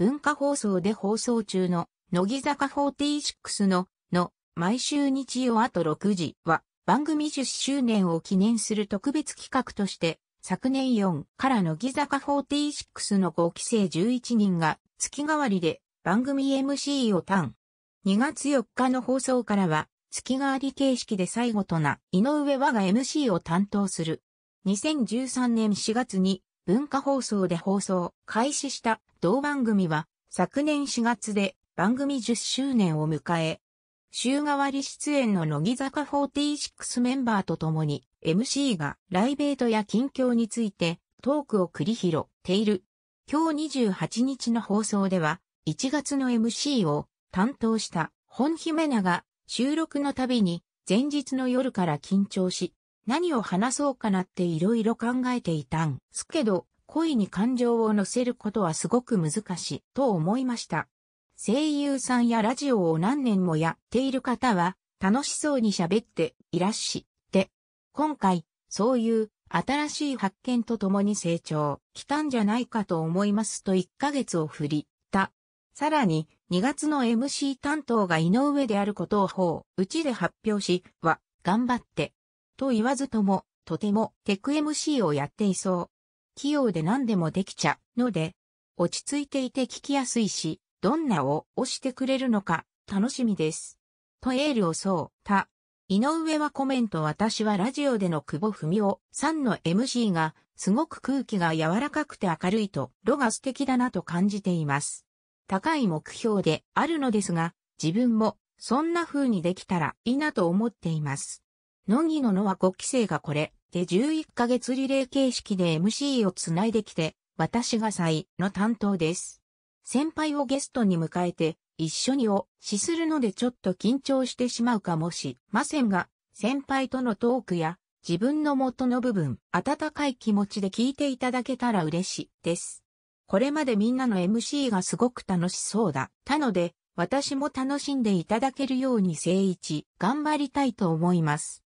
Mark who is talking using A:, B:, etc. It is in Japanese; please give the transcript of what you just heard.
A: 文化放送で放送中の、乃木坂46の、の、毎週日曜あと6時は、番組10周年を記念する特別企画として、昨年4から乃木坂46の5期生11人が月替わりで番組 MC を担。2月4日の放送からは月替わり形式で最後とな井上和が MC を担当する。2013年4月に文化放送で放送、開始した同番組は昨年4月で番組10周年を迎え、週替わり出演の乃木坂46メンバーと共に MC がライベートや近況についてトークを繰り広げている。今日28日の放送では1月の MC を担当した本姫名が収録のたびに前日の夜から緊張し何を話そうかなっていろいろ考えていたんすけど、恋に感情を乗せることはすごく難しいと思いました。声優さんやラジオを何年もやっている方は楽しそうに喋っていらっしゃって、今回そういう新しい発見とともに成長来たんじゃないかと思いますと1ヶ月を振りた。さらに2月の MC 担当が井上であることを方うちで発表しは頑張ってと言わずとも、とてもテク MC をやっていそう。器用で何でもできちゃので、落ち着いていて聞きやすいし、どんなを押してくれるのか楽しみです。とエールをそう、た。井上はコメント私はラジオでの久保文夫さんの MC がすごく空気が柔らかくて明るいとロが素敵だなと感じています。高い目標であるのですが自分もそんな風にできたらいいなと思っています。のぎののは5期生がこれ、で11ヶ月リレー形式で MC をつないできて、私が祭の担当です。先輩をゲストに迎えて、一緒にを死するのでちょっと緊張してしまうかもしませんが、先輩とのトークや自分の元の部分、温かい気持ちで聞いていただけたら嬉しいです。これまでみんなの MC がすごく楽しそうだ。たので、私も楽しんでいただけるように精一、頑張りたいと思います。